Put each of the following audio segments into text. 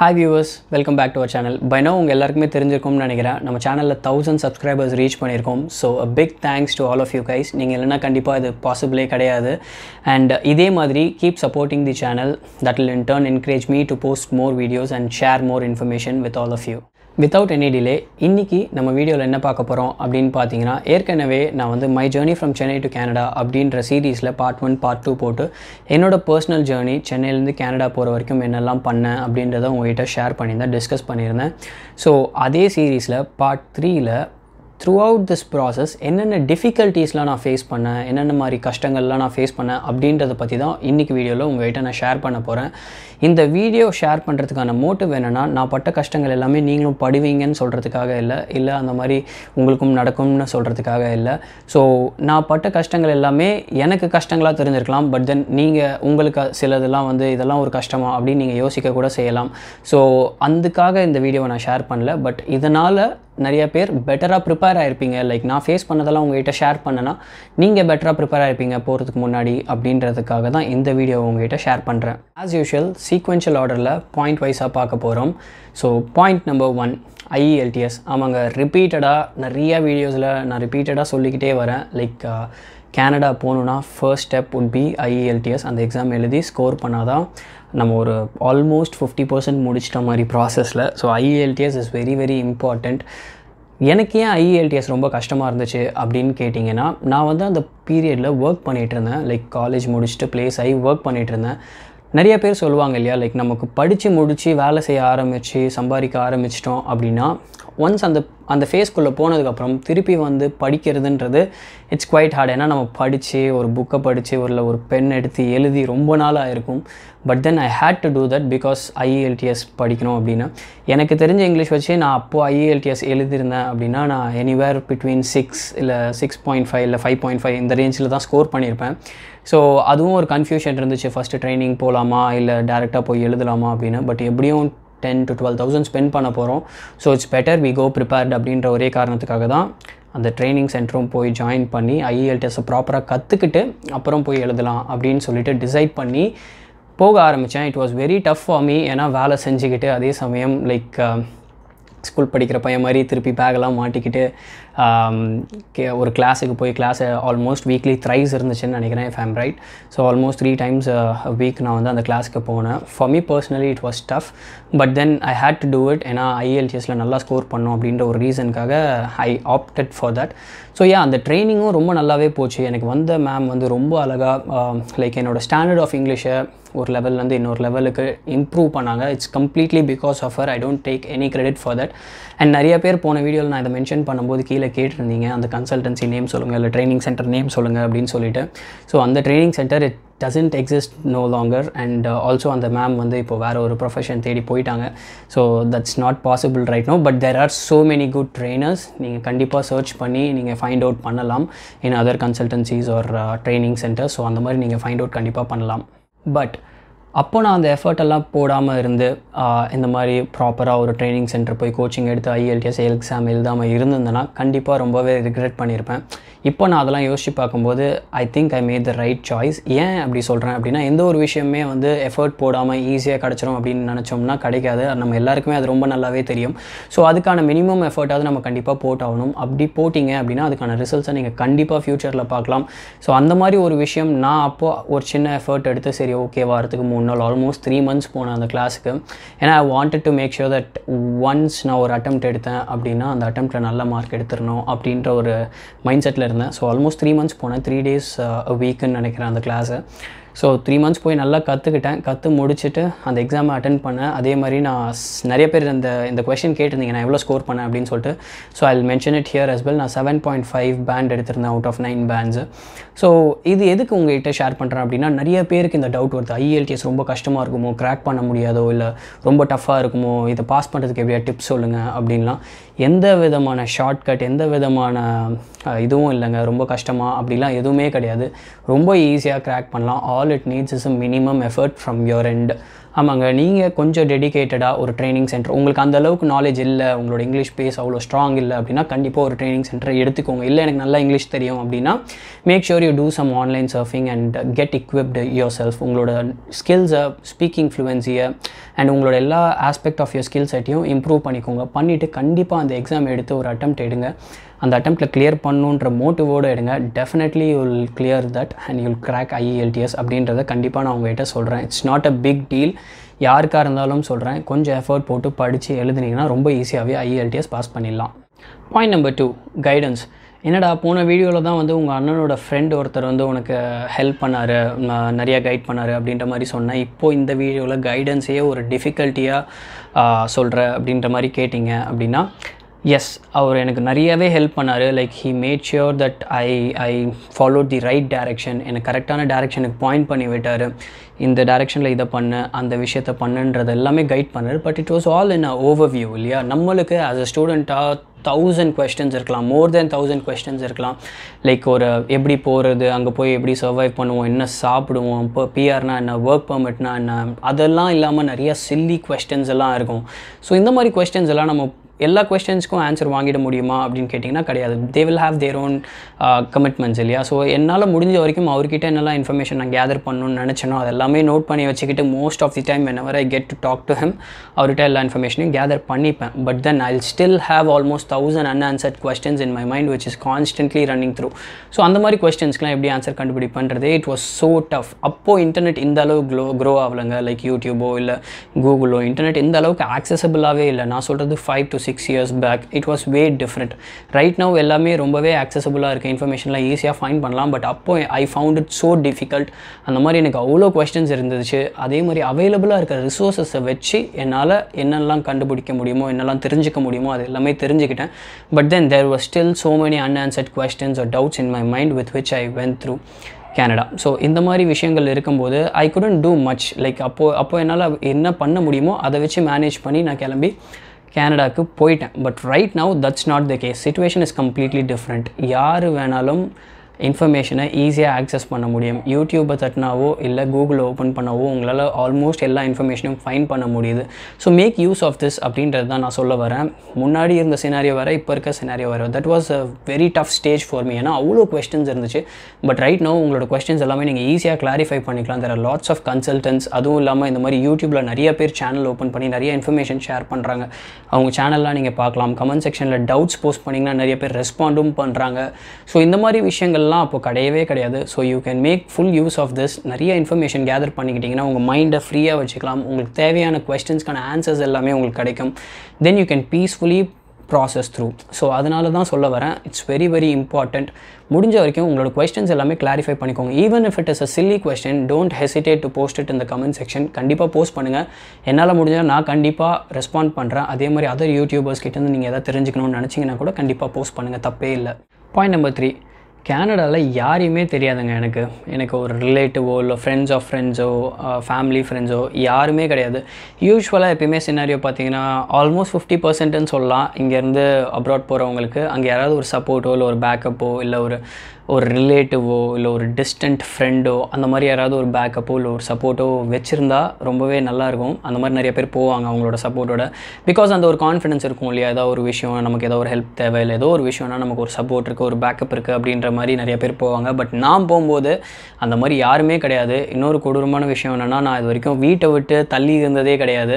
hi viewers welcome back to our channel பைனோ உங்கள் எல்லாருக்குமே தெரிஞ்சிருக்கும்னு நினைக்கிறேன் நம்ம சேனலில் தௌசண்ட் சப்ஸ்கிரைபர்ஸ் ரீச் பண்ணியிருக்கோம் so a big thanks to all of you guys நீங்கள் இல்லைனா கண்டிப்பாக இது பாசிபிளே கிடையாது அண்ட் uh, இதே மாதிரி keep supporting the channel that will in turn encourage me to post more videos and share more information with all of you without any delay இன்றைக்கி நம்ம வீடியோவில் என்ன பார்க்க போகிறோம் அப்படின்னு பார்த்தீங்கன்னா ஏற்கனவே நான் வந்து my journey from Chennai to Canada அப்படின்ற சீரீஸில் பார்ட் ஒன் பார்ட் டூ போட்டு என்னோடய பர்சனல் ஜேர்னி சென்னையிலேருந்து கேனடா போகிற வரைக்கும் என்னெல்லாம் பண்ணேன் அப்படின்றத உங்கள்கிட்ட ஷேர் பண்ணியிருந்தேன் டிஸ்கஸ் பண்ணியிருந்தேன் ஸோ அதே சீரீஸில் பார்ட் த்ரீயில் த்ரூ அவுட் திஸ் ப்ராசஸ் என்னென்ன டிஃபிகல்ட்டிஸ்லாம் நான் ஃபேஸ் பண்ணேன் என்னென்ன மாதிரி கஷ்டங்கள்லாம் நான் ஃபேஸ் பண்ணேன் அப்படின்றத பற்றி தான் இன்றைக்கி வீடியோவில் உங்கள்கிட்ட நான் ஷேர் பண்ண போகிறேன் இந்த வீடியோ ஷேர் பண்ணுறதுக்கான மோட்டிவ் என்னென்னா நான் பட்ட கஷ்டங்கள் எல்லாமே நீங்களும் படுவீங்கன்னு சொல்கிறதுக்காக இல்லை இல்லை அந்த மாதிரி உங்களுக்கும் நடக்கும்னு சொல்கிறதுக்காக இல்லை ஸோ நான் பட்ட கஷ்டங்கள் எல்லாமே எனக்கு கஷ்டங்களாக தெரிஞ்சிருக்கலாம் பட் தென் நீங்கள் உங்களுக்கு சிலதெல்லாம் வந்து இதெல்லாம் ஒரு கஷ்டமாக அப்படின்னு நீங்கள் யோசிக்க கூட செய்யலாம் ஸோ அதுக்காக இந்த வீடியோவை நான் ஷேர் பண்ணல பட் இதனால் நிறைய பேர் பெட்டராக ப்ரிப்பேர் ஆகிருப்பீங்க லைக் நான் ஃபேஸ் பண்ணதெல்லாம் உங்ககிட்ட ஷேர் பண்ணேன்னா நீங்கள் பெட்டராக ப்ரிப்பேர் ஆகிருப்பீங்க போகிறதுக்கு முன்னாடி அப்படின்றதுக்காக தான் இந்த வீடியோ உங்ககிட்ட ஷேர் பண்ணுறேன் ஆஸ் யூஷுவல் சீக்வென்ஷியல் ஆர்டரில் பாயிண்ட் வைஸாக பார்க்க போகிறோம் so point number one IELTS ஆமாங்க ரிப்பீட்டடாக நிறைய வீடியோஸில் நான் ரிப்பீட்டடாக சொல்லிக்கிட்டே வரேன் லைக் கேனடா போகணுன்னா first step would be IELTS அந்த எக்ஸாம் எழுதி ஸ்கோர் பண்ணால் தான் நம்ம ஒரு ஆல்மோஸ்ட் ஃபிஃப்டி பர்சன்ட் முடிச்சிட்ட மாதிரி ப்ராசஸில் so IELTS is very very important எனக்கு ஏன் ஐஇஎல்டிஎஸ் e ரொம்ப கஷ்டமாக இருந்துச்சு அப்படின்னு கேட்டிங்கன்னா நான் வந்து அந்த பீரியடில் ஒர்க் பண்ணிகிட்டு இருந்தேன் லைக் காலேஜ் முடிச்சுட்டு ப்ளேஸ் ஆகி ஒர்க் பண்ணிகிட்டு இருந்தேன் நிறைய பேர் சொல்லுவாங்க இல்லையா லைக் நமக்கு படித்து முடித்து வேலை செய்ய ஆரம்பித்து சம்பாதிக்க ஆரம்பிச்சிட்டோம் அப்படின்னா ஒன்ஸ் அந்த அந்த ஃபேஸ்க்குள்ளே போனதுக்கப்புறம் திருப்பி வந்து படிக்கிறதுன்றது இட்ஸ் குவைட் ஹார்ட் ஏன்னா நம்ம படித்து ஒரு புக்கை படித்து ஒரு ஒரு பென் எடுத்து எழுதி ரொம்ப நாளாக இருக்கும் but then I had to do that because IELTS படிக்கணும் அப்படின்னா எனக்கு தெரிஞ்ச இங்கிலீஷ் வச்சு நான் அப்போது ஐஇஎல்டிஎஸ் e எழுதியிருந்தேன் அப்படின்னா நான் எனிவேர் பிட்வீன் சிக்ஸ் இல்லை சிக்ஸ் பாயிண்ட் ஃபைவ் இல்லை ஃபைவ் பாயிண்ட் ஃபைவ் இந்த ரேஞ்சில் தான் ஸ்கோர் பண்ணியிருப்பேன் ஸோ அதுவும் ஒரு கன்ஃபியூஷன் இருந்துச்சு ஃபஸ்ட்டு ட்ரைனிங் போகலாமா இல்லை டேரெக்டாக போய் எழுதலாமா அப்படின்னு பட் எப்படியும் ten to twelve thousand spend பண்ண போகிறோம் so it's better we go prepared அப்படின்ற ஒரே காரணத்துக்காக தான் அந்த ட்ரைனிங் சென்டரும் போய் ஜாயின் பண்ணி ஐஇஎல்டிஎஸை ப்ராப்பராக e கற்றுக்கிட்டு அப்புறம் போய் எழுதலாம் அப்படின்னு சொல்லிட்டு டிசைட் பண்ணி போக ஆரம்பித்தேன் it was very tough for me ஏன்னா வேலை செஞ்சுக்கிட்டு அதே சமயம் லைக் uh, ஸ்கூல் படிக்கிற பையன் மாதிரி திருப்பி பேக்கெல்லாம் மாட்டிக்கிட்டு ஒரு கிளாஸுக்கு போய் கிளாஸ் ஆல்மோஸ்ட் வீக்லி த்ரைஸ் இருந்துச்சுன்னு நினைக்கிறேன் if I'm right so almost three times week நான் வந்து அந்த கிளாஸுக்கு போனேன் for me personally it was tough but then I had to do it ஏன்னா ஐஎல்டிஎஸில் நல்லா ஸ்கோர் பண்ணும் அப்படின்ற ஒரு ரீசனுக்காக I opted for that so ஏன் அந்த ட்ரைனிங்கும் ரொம்ப நல்லாவே போச்சு எனக்கு வந்த மேம் வந்து ரொம்ப அழகாக லைக் என்னோடய ஸ்டாண்டர்ட் ஆஃப் இங்கிலீஷை ஒரு லெவல்லேருந்து இன்னொரு லெவலுக்கு இம்ப்ரூவ் பண்ணாங்க it's completely because of her I don't take any credit for that and நிறைய பேர் போன வீடியோவில் நான் இதை மென்ஷன் பண்ணும்போது கீழே கேட்டிருந்தீங்க அந்த கன்சல்டன்சி நேம் சொல்லுங்கள் இல்லை ட்ரைனிங் சென்டர் நேம் சொல்லுங்கள் அப்படின்னு சொல்லிட்டு ஸோ அந்த training centre it doesn't exist no longer and also அந்த மேம் வந்து இப்போ வேறு ஒரு ப்ரொஃபஷன் தேடி போயிட்டாங்க so that's not possible right no but there are so many good trainers நீங்கள் கண்டிப்பாக சர்ச் பண்ணி நீங்கள் ஃபைண்ட் அவுட் பண்ணலாம் in other consultancies or training centre so அந்த மாதிரி நீங்கள் ஃபைண்ட் அவுட் கண்டிப்பாக பண்ணலாம் பட் அப்போ நான் அந்த எஃபர்ட் எல்லாம் போடாமல் இருந்து இந்த மாதிரி ப்ராப்பராக ஒரு ட்ரைனிங் சென்டர் போய் கோச்சிங் எடுத்து ஐஎல்டிஎஸ் எக்ஸாம் எழுதாமல் இருந்திருந்தேன்னா கண்டிப்பாக ரொம்பவே ரிக்ரெட் பண்ணியிருப்பேன் இப்போ நான் அதெல்லாம் யோசித்து பார்க்கும்போது I think I made the right choice ஏன் அப்படி சொல்கிறேன் அப்படின்னா எந்த ஒரு விஷயமே வந்து எஃபர்ட் போடாமல் ஈஸியாக கிடச்சிரும் அப்படின்னு நினச்சோம்னா கிடைக்காது நம்ம எல்லாருக்குமே அது ரொம்ப நல்லாவே தெரியும் ஸோ அதுக்கான மினிமம் எஃபர்ட்டாவது நம்ம கண்டிப்பாக போட்டாகணும் அப்படி போட்டிங்க அப்படின்னா அதுக்கான ரிசல்ட்ஸை நீங்கள் கண்டிப்பாக ஃப்யூச்சரில் பார்க்கலாம் ஸோ அந்த மாதிரி ஒரு விஷயம் நான் அப்போது ஒரு சின்ன எஃபர்ட் எடுத்து சரி ஓகே வாரத்துக்கு மூணு நாள் ஆல்மோஸ்ட் த்ரீ மந்த்ஸ் போனேன் அந்த கிளாஸுக்கு ஏன்னா I wanted to make sure that once நான் ஒரு அட்டம் எடுத்தேன் அப்படின்னா அந்த அட்டம் நல்ல மார்க் எடுத்துடணும் அப்படின்ற ஒரு மைண்ட் செட்டில் இருந்தேன் ஸோ ஆல்மோஸ்ட் த்ரீ மந்த்ஸ் போனேன் த்ரீ டேஸ் வீக்குன்னு நினைக்கிறேன் அந்த கிளாஸை ஸோ த்ரீ மந்த்ஸ் போய் நல்லா கற்றுக்கிட்டேன் கற்று முடிச்சுட்டு அந்த எக்ஸாமை அட்டன் பண்ணேன் அதே மாதிரி நான் நிறைய பேர் இந்த இந்த கொஷின் கேட்டிருந்தீங்க நான் எவ்வளோ ஸ்கோர் பண்ணேன் அப்படின்னு சொல்லிட்டு so I mention it here as well நான் செவன் பாயிண்ட் ஃபைவ் பேண்ட் எடுத்திருந்தேன் out of nine bands so இது எதுக்கு உங்கள்கிட்ட ஷேர் பண்ணுறேன் அப்படின்னா நிறைய பேருக்கு இந்த டவுட் வருது ஐஎல்டிஎஸ் e ரொம்ப கஷ்டமாக இருக்குமோ க்ராக் பண்ண முடியாதோ இல்லை ரொம்ப டஃப்பாக இருக்குமோ இதை பாஸ் பண்ணுறதுக்கு எப்படியா டிப்ஸ் சொல்லுங்கள் அப்படின்லாம் எந்த விதமான ஷார்ட்கட் எந்த விதமான இதுவும் இல்லைங்க ரொம்ப கஷ்டமாக அப்படிலாம் எதுவுமே கிடையாது ரொம்ப ஈஸியாக க்ராக் பண்ணலாம் all it needs is minimum effort from your end ஆமாங்க நீங்கள் கொஞ்சம் டெடிக்கேட்டடாக ஒரு ட்ரைனிங் சென்டர் உங்களுக்கு அந்த அளவுக்கு நாலேஜ் இல்லை உங்களோட இங்கிலீஷ் பேஸ் அவ்வளோ ஸ்ட்ராங் இல்லை அப்படின்னா கண்டிப்பாக ஒரு ட்ரைனிங் சென்டர் எடுத்துக்கோங்க இல்லை எனக்கு நல்லா இங்கிலீஷ் தெரியும் அப்படின்னா make sure you do some online surfing and get equipped yourself உங்களோட ஸ்கில்ஸை ஸ்பீக்கிங் ஃப்ளூவன்சியை அண்ட் உங்களோட எல்லா ஆஸ்பெக்ட் ஆஃப் யோர் ஸ்கில் செட்டையும் இம்ப்ரூவ் பண்ணிக்கோங்க பண்ணிவிட்டு கண்டிப்பாக அந்த எக்ஸாம் எடுத்து ஒரு அட்டம் எடுங்க அந்த அட்டம்ப்ட்டில் கிளியர் பண்ணுன்ற மோட்டிவோடு எடுங்க definitely you will clear that and you'll crack IELTS அப்படின்றத கண்டிப்பாக நான் உங்கள்கிட்ட சொல்கிறேன் it's not a big deal யாருக்காக இருந்தாலும் சொல்கிறேன் கொஞ்சம் எஃபர்ட் போட்டு படித்து எழுதுனீங்கன்னா ரொம்ப ஈஸியாகவே ஐஇஎல்டிஎஸ் பாஸ் பண்ணிடலாம் பாயிண்ட் நம்பர் டூ கைடன்ஸ் என்னடா போன வீடியோவில் தான் வந்து உங்கள் அண்ணனோட ஃப்ரெண்ட் ஒருத்தர் வந்து உனக்கு ஹெல்ப் பண்ணார் நிறையா கைட் பண்ணார் அப்படின்ற மாதிரி சொன்னேன் இப்போது இந்த வீடியோவில் கைடன்ஸையே ஒரு டிஃபிகல்ட்டியாக சொல்கிற அப்படின்ற மாதிரி கேட்டிங்க அப்படின்னா எஸ் அவர் எனக்கு நிறையவே ஹெல்ப் பண்ணார் like he made sure that I I follow the right direction எனக்கு கரெக்டான டேரெக்ஷனுக்கு பாயிண்ட் பண்ணி விட்டார் இந்த டேரெக்ஷனில் இதை பண்ணு அந்த விஷயத்தை பண்ணுன்றது எல்லாமே கைட் பண்ணார் but it was all in a overview இல்லையா நம்மளுக்கு ஆஸ் அ ஸ்டூடெண்ட்டாக தௌசண்ட் கொஸ்டின்ஸ் இருக்கலாம் மோர் தென் தௌசண்ட் கொஸ்டின்ஸ் இருக்கலாம் லைக் ஒரு எப்படி போகிறது அங்கே போய் எப்படி சர்வைவ் பண்ணுவோம் என்ன சாப்பிடுவோம் இப்போ பிஆர்னா என்ன ஒர்க் பர்மிட்னா என்ன அதெல்லாம் இல்லாமல் நிறையா சில்லி கொஸ்டின்ஸ் எல்லாம் இருக்கும் ஸோ இந்த மாதிரி கொஸ்டின்ஸ் எல்லாம் நம்ம எல்லா கொஸ்டின்ஸ்க்கும் ஆன்சர் வாங்கிட முடியுமா அப்படின்னு கேட்டிங்கன்னா கிடையாது they will have their own commitments இல்லையா ஸோ என்னால் முடிஞ்ச வரைக்கும் அவர்கிட்ட என்னெல்லாம் இன்ஃபர்மேஷன் நான் கேதர் பண்ணணும்னு நினச்சேனோ அது எல்லாமே நோட் பண்ணி வச்சுக்கிட்டு most of the time whenever I get to talk to him அவர்கிட்ட எல்லா இன்ஃபர்மேஷனையும் கேதர் பண்ணிப்பேன் but then I still have almost thousand unanswered questions in my mind which is constantly running through so அந்த மாதிரி கொஸ்டின்ஸ்க்குலாம் எப்படி ஆன்சர் பண்ணுறது it was so tough அப்போது இன்டர்நெட் இந்த அளவு க்ளோ க்ரோ ஆகலங்க லைக் யூடியூபோ இல்லை கூகுளோ இன்டர்நெட் இந்த அளவுக்கு ஆக்சசபிளாகவே இல்லை நான் சொல்கிறது five to six years back it was way different right now எல்லாமே ரொம்பவே அக்சசபிளாக இருக்குது இன்ஃபர்மேஷன்லாம் ஈஸியாக ஃபைண்ட் பண்ணலாம் பட் அப்போ I found it so difficult அந்த மாதிரி எனக்கு அவ்வளோ கொஸ்டின்ஸ் இருந்துச்சு அதே மாதிரி அவைலபிளாக இருக்கிற ரிசோர்ஸஸை வச்சு என்னால் என்னெல்லாம் கண்டுபிடிக்க முடியுமோ என்னெல்லாம் தெரிஞ்சுக்க முடியுமோ அது எல்லாமே தெரிஞ்சுக்கிட்டேன் but then there was still so many unanswered questions or doubts in my mind with which I went through Canada so இந்த மாதிரி விஷயங்கள் இருக்கும்போது I couldn't do much like அப்போது அப்போது என்னால் என்ன பண்ண முடியுமோ அதை வச்சு மேனேஜ் பண்ணி நான் கிளம்பி கேனடாவுக்கு போயிட்டேன் but right now that's not the case situation is completely different யார் வேணாலும் இன்ஃபர்மேஷனை ஈஸியாக ஆக்சஸ் பண்ண முடியும் யூடியூப்பை தட்டினாவோ இல்லை கூகுளை ஓப்பன் பண்ணவோ உங்களால் ஆல்மோஸ்ட் எல்லா இன்ஃபர்மேஷனையும் ஃபைன் பண்ண முடியுது so make use of this அப்படின்றது தான் நான் சொல்ல வரேன் முன்னாடி இருந்த சினாரியோ வர இப்போ இருக்க சினாரியோ வர that was a very tough stage for me ஏன்னா அவ்வளோ கொஸ்டின்ஸ் இருந்துச்சு பட் ரைட் நோ உங்களோட கொஸ்டின்ஸ் எல்லாமே நீங்கள் ஈஸியாக கிளாரிஃபை பண்ணிக்கலாம் தெர் லாட்ஸ் ஆஃப் கன்சல்டன்ஸ் அதுவும் இல்லாமல் இந்த மாதிரி யூடியூப்பில் நிறைய பேர் சேனல் ஓப்பன் பண்ணி நிறைய இன்ஃபர்மேஷன் ஷேர் பண்ணுறாங்க அவங்க சேனல்லாம் நீங்கள் பார்க்கலாம் கமெண்ட் செக்ஷனில் டவுட்ஸ் போஸ்ட் பண்ணிங்கன்னா நிறைய பேர் ரெஸ்பாண்டும் பண்ணுறாங்க ஸோ இந்த மாதிரி விஷயங்கள் ஆப்ஷன்லாம் அப்போது கிடையவே கிடையாது so you can make full use of this நிறைய இன்ஃபர்மேஷன் கேதர் பண்ணிக்கிட்டிங்கன்னா உங்கள் மைண்டை ஃப்ரீயாக வச்சுக்கலாம் உங்களுக்கு தேவையான கொஸ்டின்ஸ்க்கான ஆன்சர்ஸ் எல்லாமே உங்களுக்கு கிடைக்கும் then you can peacefully process through so அதனால தான் சொல்ல வரேன் இட்ஸ் வெரி வெரி இம்பார்ட்டண்ட் முடிஞ்ச வரைக்கும் உங்களோட கொஸ்டின்ஸ் எல்லாமே கிளாரிஃபை பண்ணிக்கோங்க even if it is a silly question don't hesitate to post it இந்த கமெண்ட் செக்ஷன் கண்டிப்பாக போஸ்ட் பண்ணுங்கள் என்னால் முடிஞ்சால் நான் கண்டிப்பாக ரெஸ்பாண்ட் பண்ணுறேன் அதே மாதிரி அதர் யூடியூபர்ஸ் கிட்டேருந்து நீங்கள் எதாவது தெரிஞ்சுக்கணும்னு நினச்சிங்கன்னா கூட கண்டிப்பாக போஸ்ட் பண்ணுங்கள் தப்பே இல்லை பாயிண்ட் நம்பர் த்ரீ கேனடாவில் யாரையுமே தெரியாதுங்க எனக்கு எனக்கு ஒரு ரிலேட்டிவோ இல்லை ஃப்ரெண்ட்ஸ் ஆஃப் ஃப்ரெண்ட்ஸோ ஃபேமிலி ஃப்ரெண்ட்ஸோ யாருமே கிடையாது யூஸ்வலாக எப்பயுமே சின்னாரியோ பார்த்தீங்கன்னா ஆல்மோஸ்ட் ஃபிஃப்டி பர்சன்ட்டுன்னு சொல்லலாம் இங்கேருந்து அப்ராட் போகிறவங்களுக்கு அங்கே யாராவது ஒரு சப்போர்ட்டோ இல்லை ஒரு பேக்கப்போ இல்லை ஒரு ஒரு ரிலேட்டிவோ இல்லை ஒரு டிஸ்டன்ட் ஃப்ரெண்டோ அந்த மாதிரி யாராவது ஒரு பேக்கப்போ இல்லை ஒரு சப்போர்ட்டோ வச்சுருந்தா ரொம்பவே நல்லாயிருக்கும் அந்த மாதிரி நிறைய பேர் போவாங்க அவங்களோட சப்போர்ட்டோட பிகாஸ் அந்த ஒரு கான்ஃபிடன்ஸ் இருக்கும் இல்லையா ஏதோ ஒரு விஷயம் நமக்கு ஏதோ ஒரு ஹெல்ப் தேவை இல்லை ஏதோ ஒரு விஷயம்னா நமக்கு ஒரு சப்போர்ட் இருக்குது ஒரு பேக்கப் இருக்குது அப்படின்ற மாதிரி நிறைய பேர் போவாங்க பட் நான் போகும்போது அந்த மாதிரி யாருமே கிடையாது இன்னொரு கொடூரமான விஷயம் என்னென்னா நான் இது வரைக்கும் வீட்டை விட்டு தள்ளி இருந்ததே கிடையாது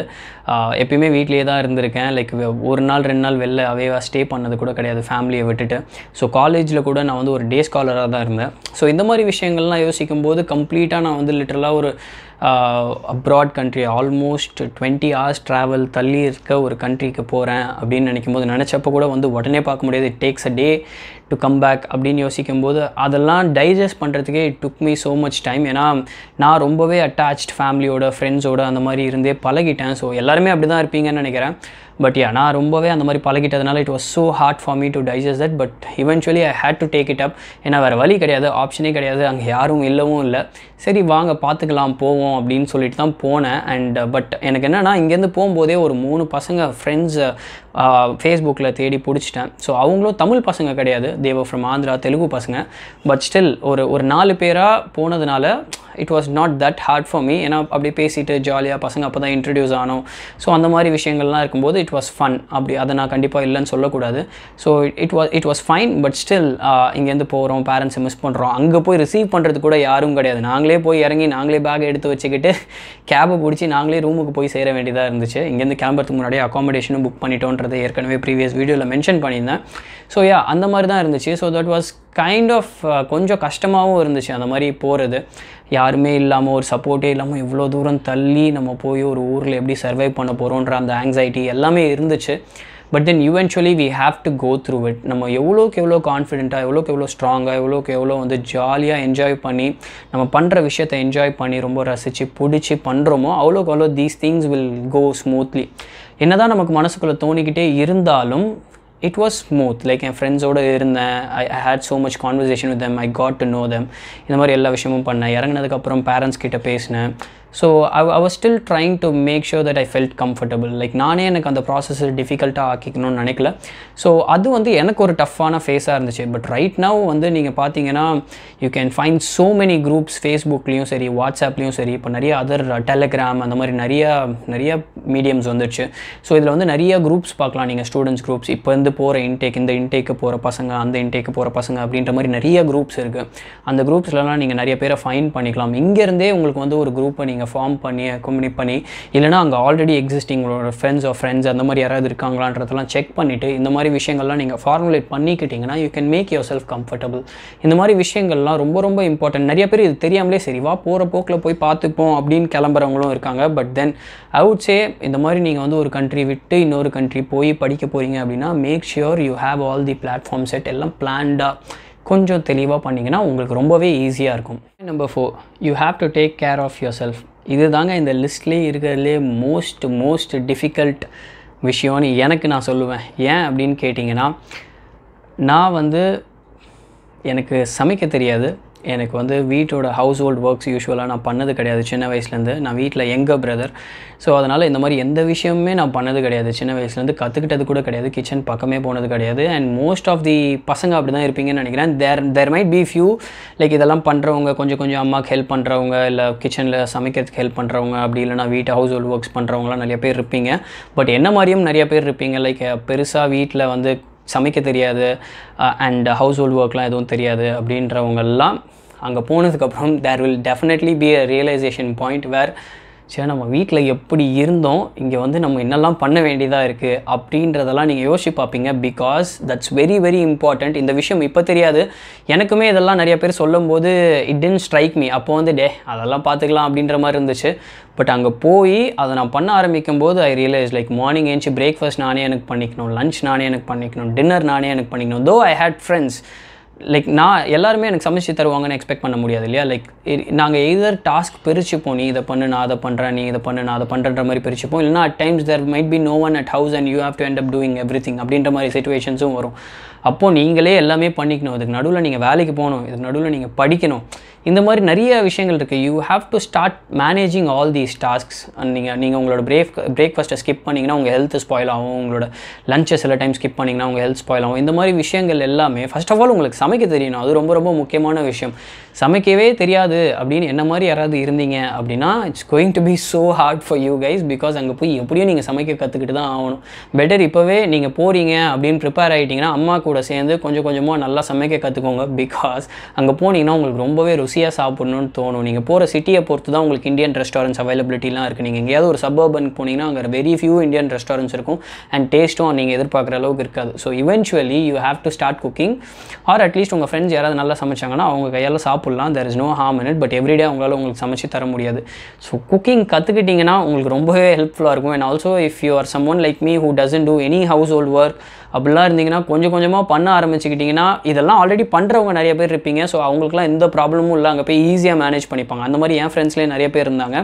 எப்பயுமே வீட்லேயே தான் இருந்திருக்கேன் லைக் ஒரு நாள் ரெண்டு நாள் வெளில அவேவாக ஸ்டே பண்ணது கூட கிடையாது ஃபேமிலியை விட்டுட்டு ஸோ காலேஜில் கூட நான் வந்து ஒரு டேஸ் ஸ்காலராக தான் இருந்தேன் ஸோ இந்த மாதிரி விஷயங்கள்லாம் யோசிக்கும் போது கம்ப்ளீட்டாக நான் வந்து லிட்டரலாக ஒரு abroad country almost twenty hours travel தள்ளி இருக்க ஒரு கண்ட்ரிக்கு போகிறேன் அப்படின்னு நினைக்கும் போது நினச்சப்போ கூட வந்து உடனே பார்க்க முடியாது it takes a day to come back அப்படின்னு யோசிக்கும் போது அதெல்லாம் டைஜஸ்ட் பண்ணுறதுக்கே it took me so much time ஏன்னா நான் ரொம்பவே அட்டாச்ட் ஃபேமிலியோட ஃப்ரெண்ட்ஸோட அந்த மாதிரி இருந்தே பழகிட்டேன் ஸோ எல்லாருமே அப்படி தான் இருப்பீங்கன்னு நினைக்கிறேன் பட் யா நான் ரொம்பவே அந்த மாதிரி பழகிட்டதுனால it was so hard for me to digest that but eventually I had to take it up ஏன்னா வேறு வழி கிடையாது ஆப்ஷனே கிடையாது அங்கே யாரும் இல்லவும் இல்லை சரி வாங்க பார்த்துக்கலாம் போவோம் அப்படின்னு சொல்லிட்டு தான் போனேன் அண்ட் பட் uh, எனக்கு என்னென்னா இங்கேருந்து போகும்போதே ஒரு மூணு பசங்க ஃப்ரெண்ட்ஸ் ஃபேஸ்புக்கில் uh, uh, தேடி பிடிச்சிட்டேன் ஸோ அவங்களும் தமிழ் பசங்க கிடையாது தேவ ஃப்ரம் ஆந்திரா தெலுங்கு பசங்க பட் ஸ்டில் ஒரு ஒரு நாலு பேராக போனதுனால it was not that hard for me ஏன்னா அப்படியே பேசிட்டு ஜாலியாக பசங்க அப்போ தான் இன்ட்ரடியூஸ் ஆனோம் ஸோ அந்த மாதிரி விஷயங்கள்லாம் இருக்கும்போது இட் இட் வாஸ் ஃபன் அப்படி அதை நான் கண்டிப்பாக இல்லைன்னு சொல்லக்கூடாது so it was it was fine but still இங்கேருந்து போகிறோம் பேரண்ட்ஸை மிஸ் பண்ணுறோம் அங்கே போய் ரிசீவ் பண்ணுறது கூட யாரும் கிடையாது நாங்களே போய் இறங்கி நாங்களே பேக் எடுத்து வச்சுக்கிட்டு கேபை பிடிச்சி நாங்களே ரூமுக்கு போய் சேர வேண்டியதாக இருந்துச்சு இங்கேருந்து கிளம்புறதுக்கு முன்னாடியே அக்காமடேஷனும் புக் பண்ணிட்டோன்றது ஏற்கனவே ப்ரீவியஸ் வீடியோவில் மென்ஷன் பண்ணியிருந்தேன் ஸோ யா அந்த மாதிரி தான் இருந்துச்சு so that was kind of uh, கொஞ்சம் கஷ்டமாகவும் இருந்துச்சு அந்த மாதிரி போகிறது யாருமே இல்லாமல் ஒரு சப்போர்ட்டே இல்லாமல் இவ்வளோ தூரம் தள்ளி நம்ம போய் ஒரு ஊரில் எப்படி சர்வை பண்ண போகிறோன்ற அந்த ஆங்ஸைட்டி எல்லாமே இருந்துச்சு but then eventually we have to go through it நம்ம எவ்வளோக்கு எவ்வளோ கான்ஃபிடென்ட்டாக எவ்வளோக்கு எவ்வளோ ஸ்ட்ராங்காக எவ்வளோக்கு எவ்வளோ வந்து ஜாலியாக என்ஜாய் பண்ணி நம்ம பண்ணுற விஷயத்தை என்ஜாய் பண்ணி ரொம்ப ரசித்து பிடிச்சி பண்ணுறோமோ அவ்வளோக்கு அவ்வளோ these things will go smoothly என்ன தான் நமக்கு மனசுக்குள்ளே தோணிக்கிட்டே இருந்தாலும் இட் வாஸ் ஸ்மூத் லைக் என் ஃப்ரெண்ட்ஸோடு இருந்தேன் I I had so much conversation with them I got to know them இந்த மாதிரி எல்லா விஷயமும் பண்ணேன் இறங்கினதுக்கப்புறம் பேரண்ட்ஸ் கிட்டே பேசினேன் so I I was still trying to make sure that I felt comfortable like நானே எனக்கு அந்த ப்ராசஸை டிஃபிகல்ட்டாக ஆக்கிக்கணும்னு நினைக்கல ஸோ அது வந்து எனக்கு ஒரு டஃப்பான ஃபேஸாக இருந்துச்சு பட் ரைட் நவ் வந்து நீங்கள் பார்த்தீங்கன்னா you can find so many groups ஃபேஸ்புக்லேயும் சரி வாட்ஸ்அப்லேயும் சரி இப்போ நிறைய அதர் டெலகிராம் uh, அந்த மாதிரி நிறைய நிறைய மீடியம்ஸ் வந்துடுச்சு ஸோ இதில் வந்து நிறைய குரூப்ஸ் பார்க்கலாம் நீங்கள் ஸ்டூடெண்ட்ஸ் குரூப்ஸ் இப்போ வந்து போகிற இன்டேக் இந்த இன்டேக்கு போகிற பசங்க அந்த இன்டேக்கு போகிற பசங்க அப்படின்ற மாதிரி நிறைய குரூப்ஸ் இருக்குது அந்த குரூப்ஸ்லலாம் நீங்கள் நிறைய பேரை ஃபைன் பண்ணிக்கலாம் இங்கேருந்தே உங்களுக்கு வந்து ஒரு குரூப்பை நீங்கள் நீங்கள் ஃபார்ம் பண்ணி கம்யூனிட் பண்ணி இல்லைனா அங்கே ஆல்ரெடி எக்ஸிஸ்டிங் உங்களோட ஃப்ரெண்ட்ஸ் ஆஃப் ஃப்ரெண்ட்ஸ் அந்த மாதிரி யாராவது இருக்காங்களான்றதெல்லாம் செக் பண்ணிவிட்டு இந்த மாதிரி விஷயங்கள்லாம் நீங்கள் ஃபார்முலேட் பண்ணிக்கிட்டிங்கன்னா you can make yourself comfortable இந்த மாதிரி விஷயங்கள்லாம் ரொம்ப ரொம்ப இம்பார்ட்டன்ட் நிறைய பேர் இது தெரியாமலே சரிவா போகிற போக்கில் போய் பார்த்துப்போம் அப்படின்னு கிளம்புறவங்களும் இருக்காங்க பட் தென் அவுட் சே இந்த மாதிரி நீங்கள் வந்து ஒரு கண்ட்ரி விட்டு இன்னொரு கண்ட்ரி போய் படிக்க போகிறீங்க அப்படின்னா make sure you have all the platform set எல்லாம் பிளான்டாக கொஞ்சம் தெளிவாக பண்ணிங்கன்னா உங்களுக்கு ரொம்பவே ஈஸியாக இருக்கும் number four you have to take care of yourself இது தாங்க இந்த லிஸ்ட்லேயே இருக்கிறதுலே மோஸ்ட் மோஸ்ட் டிஃபிகல்ட் விஷயம்னு எனக்கு நான் சொல்லுவேன் ஏன் அப்படின்னு கேட்டிங்கன்னா நான் வந்து எனக்கு சமைக்க தெரியாது எனக்கு வந்து வீட்டோட ஹவுஸ் ஹோல்ட் ஒர்க்ஸ் யூஸ்வலாக நான் பண்ணது கிடையாது சின்ன வயசுலேருந்து நான் வீட்டில் எங்கள் பிரதர் ஸோ அதனால் இந்த மாதிரி எந்த விஷயமுமே நான் பண்ணது கிடையாது சின்ன வயசுலேருந்து கற்றுக்கிட்டது கூட கிடையாது கிச்சன் பக்கமே போனது கிடையாது அண்ட் மோஸ்ட் ஆஃப் தி பசங்க அப்படி தான் இருப்பீங்கன்னு நினைக்கிறேன் there there might be few like இதெல்லாம் பண்ணுறவங்க கொஞ்சம் கொஞ்சம் அம்மாவுக்கு ஹெல்ப் பண்ணுறவங்க இல்லை கிச்சனில் சமைக்கிறதுக்கு ஹெல்ப் பண்ணுறவங்க அப்படி இல்லைனா வீட்டு ஹவுஸ் ஹோல்ட் ஒர்க்ஸ் பண்ணுறவங்களாம் நிறைய பேர் இருப்பீங்க பட் என்ன மாதிரியும் நிறைய பேர் இருப்பீங்க லைக் பெருசாக வீட்டில் வந்து சமைக்க தெரியாது அண்ட் ஹவுஸ் ஹோல்ட் ஒர்க்லாம் எதுவும் தெரியாது அப்படின்றவங்கெல்லாம் அங்கே போனதுக்கப்புறம் there will definitely be a realization point where சரி நம்ம வீட்டில் எப்படி இருந்தோம் இங்கே வந்து நம்ம என்னெல்லாம் பண்ண வேண்டியதாக இருக்குது அப்படின்றதெல்லாம் நீங்கள் யோசிச்சு பார்ப்பீங்க because that's very very important இந்த விஷயம் இப்போ தெரியாது எனக்குமே இதெல்லாம் நிறைய பேர் சொல்லும்போது இட் டென்ட் ஸ்ட்ரைக் மீ அப்போ வந்து டே அதெல்லாம் பார்த்துக்கலாம் அப்படின்ற மாதிரி இருந்துச்சு பட் அங்கே போய் அதை நான் பண்ண ஆரம்பிக்கும் போது ஐ ரியலைஸ் லைக் மார்னிங் ஏஞ்சி பிரேக்ஃபாஸ்ட் நானே எனக்கு பண்ணிக்கணும் லஞ்ச் நானே எனக்கு பண்ணிக்கணும் டின்னர் நானே எனக்கு பண்ணிக்கணும் தோ ஐ ஹேட் ஃப்ரெண்ட்ஸ் லைக் நான் எல்லாருமே எனக்கு சமைச்சு தருவாங்கன்னு எக்ஸ்பெக்ட் பண்ண முடியாது இல்லையா லைக் நாங்கள் எதர் டாஸ்க் பிரிச்சுப்போம் நீ இதை பண்ணு நான் அதை பண்ணுறேன் நீ இதை பண்ணு நான் அதை பண்ணுற மாதிரி பிரிச்சுப்போம் இல்லைனா at times there might be no one at house and you have to end up doing everything அப்படின்ற மாதிரி சுச்சுவேஷன்ஸும் வரும் அப்போது நீங்களே எல்லாமே பண்ணிக்கணும் இதுக்கு நடுவில் நீங்கள் வேலைக்கு போகணும் இதுக்கு நடுவில் நீங்கள் படிக்கணும் இந்த மாதிரி நிறைய விஷயங்கள் இருக்குது you have to start managing all these tasks நீங்கள் நீங்கள் உங்களோட பிரேக் பிரேக்ஃபாஸ்ட்டை ஸ்கிப் பண்ணிங்கன்னா உங்கள் ஹெல்த் ஸ்பாயில் ஆகும் உங்களோட லஞ்சை சில டைம் ஸ்கிப் பண்ணிங்கன்னா உங்கள் ஹெல்த் ஸ்பாயில் ஆகும் இந்த மாதிரி விஷயங்கள் எல்லாமே ஃபஸ்ட் ஆஃப் ஆல் உங்களுக்கு சமைக்க தெரியணும் அது ரொம்ப ரொம்ப முக்கியமான விஷயம் சமைக்கவே தெரியாது அப்படின்னு என்ன மாதிரி யாராவது இருந்தீங்க அப்படின்னா it's going to be so hard for you guys because அங்கே போய் எப்படியும் நீங்கள் சமைக்க கற்றுக்கிட்டு தான் ஆகணும் பெட்டர் இப்போவே நீங்கள் போகிறீங்க அப்படின்னு ப்ரிப்பேர் ஆகிட்டிங்கன்னா அம்மா கூட சேர்ந்து கொஞ்சம் கொஞ்சமாக நல்லா சமைக்க கற்றுக்கோங்க பிகாஸ் அங்கே போனீங்கன்னா உங்களுக்கு ரொம்பவே ருசியாக சாப்பிட்ணுன்னு தோணும் நீங்கள் போகிற சிட்டியை பொறுத்து தான் உங்களுக்கு இந்தியன் ரெஸ்டாரண்ட்ஸ் அவைலபிலிட்டிலாம் இருக்குது நீங்கள் எங்கேயாவது ஒரு சபர்பனுக்கு போனீங்கன்னா அங்கே வெரி ஃபியூ இந்தியன் ரெஸ்டாரண்ட்ஸ் இருக்கும் அண்ட் டேஸ்ட்டும் நீங்கள் எதிர்பார்க்குற அளவுக்கு இருக்காது so eventually you have to start cooking or at least உங்கள் ஃப்ரெண்ட்ஸ் யாராவது நல்லா சமைச்சாங்கன்னா அவங்க கையால் சாப்பிட்லாம் there is no harm in it but every day அவங்களால உங்களுக்கு சமைச்சு தர முடியாது ஸோ குக்கிங் கற்றுக்கிட்டிங்கன்னா உங்களுக்கு ரொம்பவே ஹெல்ப்ஃபுல்லாக இருக்கும் and also if you are someone like me who doesn't do any household work அப்படிலாம் இருந்தீங்கன்னா கொஞ்சம் கொஞ்சமாக பண்ண ஆரம்பிச்சுக்கிட்டிங்கன்னா இதெல்லாம் ஆல்ரெடி பண்ணுறவங்க நிறைய பேர் இருப்பீங்க ஸோ அவங்களுக்குலாம் எந்த ப்ராப்ளமும் ஃபுல்லாக அங்கே போய் ஈஸியாக மேனேஜ் பண்ணிப்பாங்க அந்த மாதிரி என் ஃப்ரெண்ட்ஸ்லேயே நிறைய பேர் இருந்தாங்க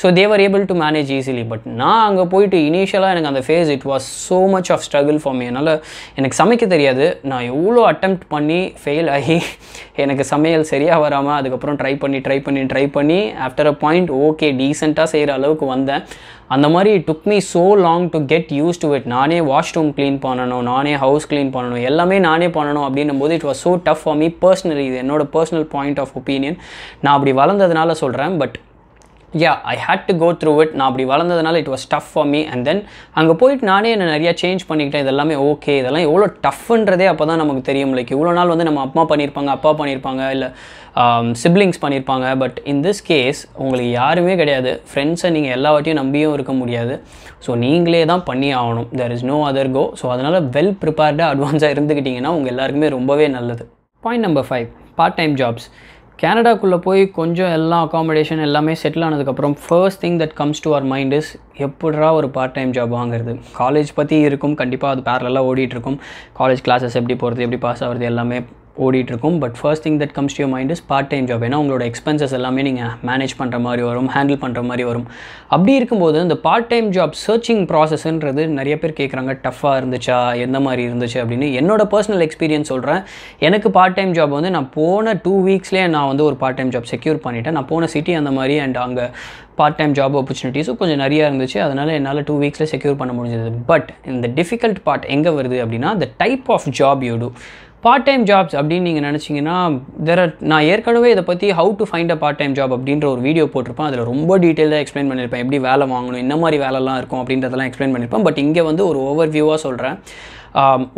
so they were able to manage easily but நான் அங்கே போயிட்டு இனிஷியலாக எனக்கு அந்த phase it was so much of struggle for me என்னால் எனக்கு சமைக்க தெரியாது நான் எவ்வளோ அட்டம்ப்ட் பண்ணி ஃபெயில் ஆகி எனக்கு சமையல் சரியாக வராமல் அதுக்கப்புறம் ட்ரை பண்ணி ட்ரை பண்ணி ட்ரை பண்ணி ஆஃப்டர் அ பாயிண்ட் ஓகே டீசெண்டாக செய்கிற அளவுக்கு வந்தேன் அந்த மாதிரி it took me so long to get used to it நானே வாஷ் ரூம் க்ளீன் பண்ணணும் நானே ஹவுஸ் க்ளீன் பண்ணணும் எல்லாமே நானே பண்ணணும் அப்படின்னும் போது it was so tough for me personally இது என்னோட பர்சனல் பாயிண்ட் ஆஃப் ஒப்பீனியன் நான் அப்படி வளர்ந்ததுனால சொல்கிறேன் but yeah I had to go through it நான் அப்படி வளர்ந்ததுனால it was tough for me and then அங்கே போயிட்டு நானே என்ன நிறையா சேஞ்ச் பண்ணிக்கிட்டேன் இதெல்லாமே ஓகே இதெல்லாம் எவ்வளோ டஃப்ன்றதே அப்போ தான் நமக்கு தெரியும் லைக் இவ்வளோ நாள் வந்து நம்ம அம்மா பண்ணியிருப்பாங்க அப்பா பண்ணியிருப்பாங்க இல்லை சிப்ளிங்ஸ் um, பண்ணியிருப்பாங்க பட் இன் திஸ் கேஸ் உங்களுக்கு யாருமே கிடையாது ஃப்ரெண்ட்ஸை நீங்கள் எல்லா வாட்டியும் நம்பியும் இருக்க முடியாது ஸோ நீங்களே தான் பண்ணி ஆகணும் there is no other go so அதனால் வெல் ப்ரிப்பேர்டாக அட்வான்ஸாக இருந்துக்கிட்டிங்கன்னா உங்கள் எல்லாருக்குமே ரொம்பவே நல்லது point number five part time jobs கேனடாக்குள்ளே போய் கொஞ்சம் எல்லா அக்காமடேஷன் எல்லாமே செட்டில் ஆனதுக்கப்புறம் first thing that comes to our mind is எப்படா ஒரு பார்ட் டைம் ஜாப் வாங்குறது காலேஜ் பற்றி இருக்கும் கண்டிப்பாக அது பேரலாக ஓடிட்டுருக்கும் காலேஜ் கிளாஸஸ் எப்படி போகிறது எப்படி பாஸ் ஆகிறது எல்லாமே ஓடிட்டுருக்கும் but first thing that comes to your mind is part time job ஏன்னா உங்களோட எக்ஸ்பென்சஸ் எல்லாமே நீங்கள் மேனேஜ் பண்ணுற மாதிரி வரும் ஹேண்டில் பண்ணுற மாதிரி வரும் அப்படி இருக்கும்போது இந்த பார்ட் டைம் ஜாப் சர்ச்சிங் ப்ராசஸ்ன்றது நிறைய பேர் கேட்குறாங்க டஃப்பாக இருந்துச்சா எந்த மாதிரி இருந்துச்சு அப்படின்னு என்னோட பர்சனல் எக்ஸ்பீரியன்ஸ் சொல்கிறேன் எனக்கு பார்ட் டைம் ஜாப் வந்து நான் போன டூ வீக்ஸ்லேயே நான் வந்து ஒரு பார்ட் டைம் ஜாப் செக்யூர் பண்ணிவிட்டேன் நான் போன சிட்டி அந்த மாதிரி அண்ட் அங்கே பார்ட் டைம் ஜாப் ஆப்பர்ச்சுனிட்டிஸும் கொஞ்சம் நிறையா இருந்துச்சு அதனால் என்னால் டூ வீக்ஸில் செக்யூர் பண்ண முடிஞ்சது பட் இந்த டிஃபிகல்ட் பார்ட் எங்கே வருது அப்படின்னா the type of job you do part time jobs அப்படின்னு நீங்கள் நினச்சிங்கன்னா தெர் ஆர் நான் ஏற்கனவே இதை பற்றி how to find a part time job அப்படின்ற ஒரு வீடியோ போட்டிருப்பேன் அதில் ரொம்ப டீட்டெயிலாக எக்ஸ்பிளைன் பண்ணியிருப்பேன் எப்படி வேலை வாங்கணும் என்ன மாதிரி வேலைலாம் இருக்கும் அப்படின்றதெல்லாம் எக்ஸ்பிளைன் பண்ணியிருப்பேன் பட் இங்கே வந்து ஒரு ஓவர் வியூவாக சொல்கிறேன்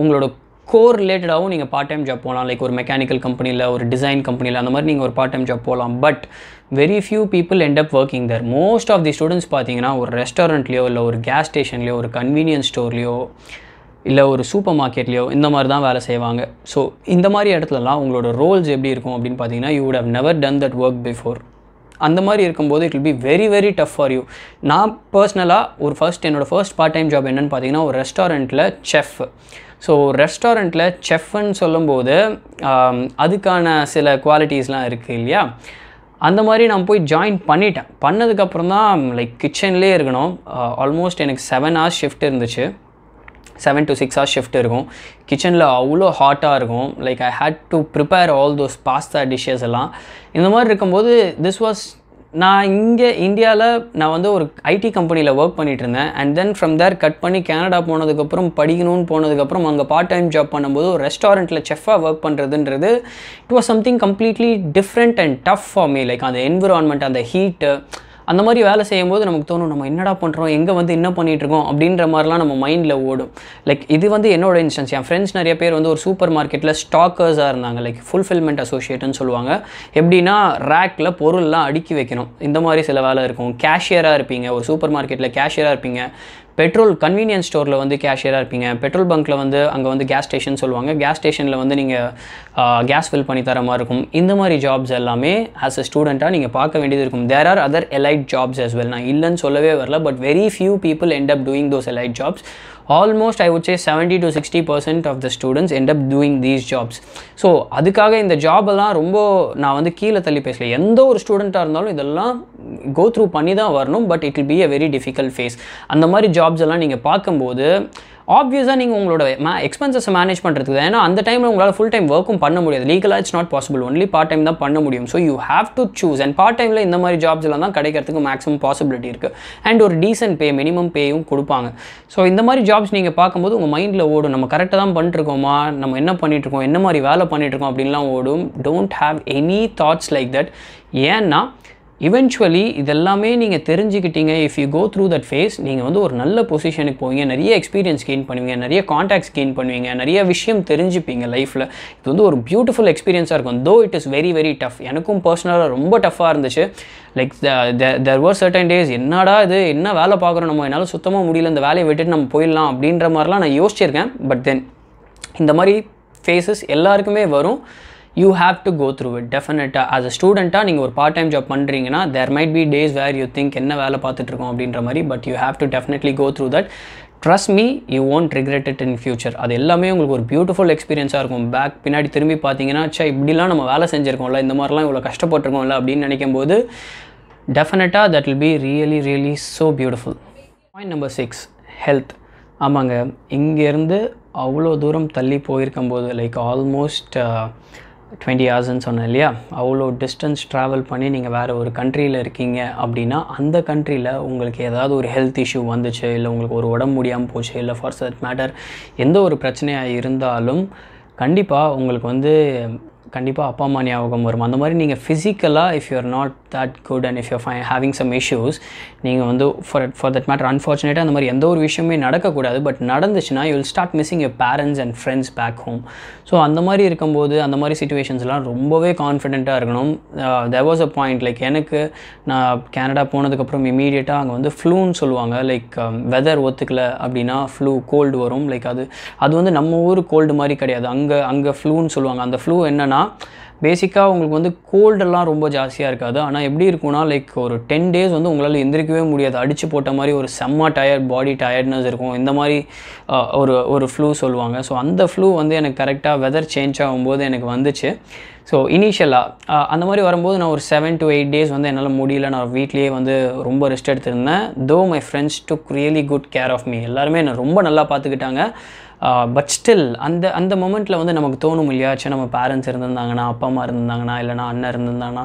உங்களோட கோர் ரிலேட்டடாகவும் நீங்கள் பார்ட் டைம் ஜாப் போகலாம் லைக் ஒரு மெக்கானிக்கல் கம்பெனியில் ஒரு டிசைன் கம்பெனியில் அந்த மாதிரி நீங்கள் ஒரு பார்ட் டைம் ஜாப் போகலாம் but very few people end up working there most of the students பார்த்தீங்கன்னா ஒரு ரெஸ்டாரண்ட்லேயோ இல்லை ஒரு கேஸ் ஸ்டேஷன்லேயோ ஒரு கன்வீனியன்ஸ் ஸ்டோர்லேயோ இல்லை ஒரு சூப்பர் மார்க்கெட்லேயோ இந்த மாதிரி தான் வேலை செய்வாங்க ஸோ இந்த மாதிரி இடத்துலலாம் உங்களோட ரோல்ஸ் எப்படி இருக்கும் அப்படின்னு பார்த்தீங்கன்னா you would have never done that work before அந்த மாதிரி இருக்கும்போது it will be very very tough for you நான் பர்சனலாக ஒரு ஃபர்ஸ்ட் என்னோடய ஃபர்ஸ்ட் பார்ட் டைம் ஜாப் என்னென்னு பார்த்தீங்கன்னா ஒரு ரெஸ்டாரண்ட்டில் செஃப் ஸோ ரெஸ்டாரண்ட்டில் செஃப்னு சொல்லும்போது அதுக்கான சில குவாலிட்டிஸ்லாம் இருக்குது இல்லையா அந்த மாதிரி நான் போய் ஜாயின் பண்ணிட்டேன் பண்ணதுக்கப்புறம் தான் லைக் கிச்சன்லேயே இருக்கணும் ஆல்மோஸ்ட் எனக்கு செவன் ஹவர்ஸ் ஷிஃப்ட் இருந்துச்சு seven to six hours shift இருக்கும் கிச்சனில் அவ்வளோ ஹாட்டாக இருக்கும் like I had to prepare all those pasta dishes எல்லாம் இந்த மாதிரி இருக்கும்போது திஸ் வாஸ் நான் இங்கே இந்தியாவில் நான் வந்து ஒரு ஐடி கம்பெனியில் ஒர்க் பண்ணிகிட்ருந்தேன் and then from there cut பண்ணி கேனடா போனதுக்கப்புறம் படிக்கணும்னு போனதுக்கப்புறம் அங்கே பார்ட் டைம் ஜாப் பண்ணும்போது ஒரு ரெஸ்டாரண்ட்டில் செஃபாக ஒர்க் பண்ணுறதுன்றது it was something completely different and tough for me like அந்த என்விரான்மெண்ட் அந்த ஹீட்டு அந்த மாதிரி வேலை செய்யும்போது நமக்கு தோணும் நம்ம என்னடா பண்ணுறோம் எங்கே வந்து என்ன பண்ணிகிட்ருக்கோம் அப்படின்ற மாதிரிலாம் நம்ம மைண்டில் ஓடும் லைக் இது வந்து என்னோட இன்ஸ்டன்ஸ் என் ஃப்ரெண்ட்ஸ் நிறைய பேர் வந்து ஒரு சூப்பர் மார்க்கெட்டில் ஸ்டாக்கர்ஸாக இருந்தாங்க லைக் ஃபுல்ஃபில்மெண்ட் அசோசியேட்னு சொல்லுவாங்க எப்படின்னா ரேக்கில் பொருள்லாம் அடுக்கி வைக்கணும் இந்த மாதிரி சில வேலை இருக்கும் கேஷியராக இருப்பீங்க ஒரு சூப்பர் மார்க்கெட்டில் கேஷியராக இருப்பீங்க பெட்ரோல் கன்வீனியன்ஸ் ஸ்டோரில் வந்து கேஷியராக இருப்பீங்க பெட்ரோல் பங்க்கில் வந்து அங்கே வந்து கேஸ் ஸ்டேஷன் சொல்லுவாங்க கேஸ் ஸ்டேஷனில் வந்து நீங்கள் கேஸ் ஃபில் பண்ணி தர மாதிரி இருக்கும் இந்த மாதிரி ஜாப்ஸ் எல்லாமே ஆஸ் அ ஸ்டூடெண்ட்டாக நீங்கள் பார்க்க வேண்டியது இருக்கும் there are other elite jobs as well நான் இல்லைன்னு சொல்லவே வரல but very few people end up doing those elite jobs almost I would say seventy to sixty percent of the students end up doing these jobs so அதுக்காக இந்த ஜாபெல்லாம் ரொம்ப நான் வந்து கீழே தள்ளி பேசல எந்த ஒரு ஸ்டூடெண்ட்டாக இருந்தாலும் இதெல்லாம் கோ த்ரூ பண்ணி தான் வரணும் but it will be a very difficult phase அந்த மாதிரி ஜாப்ஸ் எல்லாம் நீங்கள் பார்க்கும்போது ஆப்வியஸாக நீங்கள் உங்களோட எக்ஸ்பென்சஸை மேனேஜ் பண்ணுறதுக்கு தான் ஏன்னா அந்த டைமில் உங்களால் ஃபுல் டைம் ஒர்க்கும் பண்ண முடியாது லீகலாக it's not possible only part time தான் பண்ண முடியும் so you have to choose and part டைமில் இந்த மாதிரி ஜாப்ஸ் எல்லாம் தான் கிடைக்கிறதுக்கு மேக்ஸிமம் பாசிபிலிட்டி இருக்குது அண்ட் ஒரு டீசென்ட் பே மினிமம் பேயும் கொடுப்பாங்க ஸோ இந்த மாதிரி ஜாப்ஸ் நீங்கள் பார்க்கும்போது உங்கள் மைண்டில் ஓடும் நம்ம கரெக்டாக தான் பண்ணிட்டுருக்கோமா நம்ம என்ன பண்ணிட்டுருக்கோம் என்ன மாதிரி வேலை இருக்கோம் அப்படின்லாம் ஓடும் don't have any thoughts like that ஏன்னா இவென்ச்சுவலி இதெல்லாமே நீங்கள் தெரிஞ்சுக்கிட்டீங்க if you go through that phase நீங்கள் வந்து ஒரு நல்ல பொசிஷனுக்கு போவீங்க நிறைய எக்ஸ்பீரியன்ஸ் கெயின் பண்ணுவீங்க நிறைய காண்டாக்ட்ஸ் கெயின் பண்ணுவீங்க நிறைய விஷயம் தெரிஞ்சுப்பீங்க லைஃப்பில் இது வந்து ஒரு பியூட்டிஃபுல் எக்ஸ்பீரியன்ஸாக இருக்கும் though it is very very tough எனக்கும் பர்சனலாக ரொம்ப டஃப்பாக இருந்துச்சு like there were certain days என்னடா இது என்ன வேலை பார்க்குறோம் நம்ம என்னால் சுத்தமாக முடியல இந்த வேலையை விட்டுட்டு நம்ம போயிடலாம் அப்படின்ற மாதிரிலாம் நான் யோசிச்சிருக்கேன் பட் தென் இந்த மாதிரி ஃபேஸஸ் எல்லாருக்குமே வரும் you have to go through it டெஃபினட்டாக ஆஸ் அ ஸ்டூடெண்ட்டாக நீங்கள் ஒரு பார்ட் டைம் ஜாப் பண்ணுறீங்கன்னா there might be days where you think என்ன வேலை பார்த்துட்ருக்கோம் அப்படின்ற மாதிரி but you have to definitely go through that trust me you won't regret it in future அது எல்லாமே உங்களுக்கு ஒரு பியூட்டிஃபுல் எக்ஸ்பீரியன்ஸாக இருக்கும் பேக் பின்னாடி திரும்பி பார்த்தீங்கன்னா சே இப்படிலாம் நம்ம வேலை செஞ்சுருக்கோம்ல இந்த மாதிரிலாம் இவ்வளோ கஷ்டப்பட்டிருக்கோம்ல அப்படின்னு நினைக்கும் போது டெஃபினட்டாக that will be really really so beautiful point number six health ஆமாங்க இங்கேருந்து அவ்வளோ தூரம் தள்ளி போயிருக்கும் போது லைக் ஆல்மோஸ்ட் டுவெண்ட்டி ஹவர்ஸ்ன்னு சொன்னேன் இல்லையா அவ்வளோ டிஸ்டன்ஸ் ட்ராவல் பண்ணி நீங்கள் வேறு ஒரு கண்ட்ரியில் இருக்கீங்க அப்படின்னா அந்த கண்ட்ரியில் உங்களுக்கு ஏதாவது ஒரு ஹெல்த் இஷ்யூ வந்துச்சு இல்லை உங்களுக்கு ஒரு உடம்பு முடியாமல் போச்சு இல்லை ஃபார் தட் மேட்டர் எந்த ஒரு பிரச்சனையாக இருந்தாலும் கண்டிப்பாக உங்களுக்கு வந்து கண்டிப்பாக அப்பா அம்மா ஞாபகம் வரும் அந்த மாதிரி நீங்கள் ஃபிசிக்கலாக if you're not that good and if you ஃபை ஹேவிங் சம் இஷ்யூஸ் நீங்கள் வந்து ஃபார் ஃபார் தட் மேட்டர் அன்ஃபார்ச்சுனேட்டாக அந்த மாதிரி எந்த ஒரு விஷயமே நடக்கக்கூடாது பட் நடந்துச்சுன்னா you will start missing your parents and friends back home so அந்த மாதிரி இருக்கும்போது அந்த மாதிரி சுச்சுவேஷன்ஸ்லாம் ரொம்பவே கான்ஃபிடென்ட்டாக இருக்கணும் there was a point like எனக்கு நான் கேனடா போனதுக்கப்புறம் இமீடியட்டாக அங்கே வந்து ஃப்ளூன்னு சொல்லுவாங்க லைக் வெதர் um, ஒத்துக்கலை அப்படின்னா ஃப்ளூ கோல்டு வரும் லைக் அது அது வந்து நம்ம ஊர் கோல்டு மாதிரி கிடையாது அங்கே அங்கே ஃப்ளூன்னு சொல்லுவாங்க அந்த ஃப்ளூ என்னென்னா பார்த்தீங்கன்னா பேசிக்காக உங்களுக்கு வந்து கோல்டெல்லாம் ரொம்ப ஜாஸ்தியாக இருக்காது ஆனால் எப்படி இருக்கும்னா லைக் ஒரு டென் டேஸ் வந்து உங்களால் எந்திரிக்கவே முடியாது அடித்து போட்ட மாதிரி ஒரு செம்ம டயர்ட் பாடி டயர்ட்னஸ் இருக்கும் இந்த மாதிரி ஒரு ஒரு ஃப்ளூ சொல்லுவாங்க ஸோ அந்த ஃப்ளூ வந்து எனக்கு கரெக்டாக வெதர் சேஞ்ச் ஆகும்போது எனக்கு வந்துச்சு ஸோ இனிஷியலாக அந்த மாதிரி வரும்போது நான் ஒரு செவன் டு எயிட் டேஸ் வந்து என்னால் முடியல நான் வீட்லேயே வந்து ரொம்ப ரெஸ்ட் எடுத்திருந்தேன் though my friends took really good care of me எல்லாருமே என்னை ரொம்ப நல்லா பார்த்துக்கிட்டாங்க பட் ஸ்டில் அந்த அந்த மொமெண்ட்டில் வந்து நமக்கு தோணும் இல்லையாச்சும் நம்ம பேரண்ட்ஸ் இருந்திருந்தாங்கன்னா அப்பா அம்மா இருந்திருந்தாங்கன்னா இல்லைனா அண்ணன் இருந்திருந்தாங்கன்னா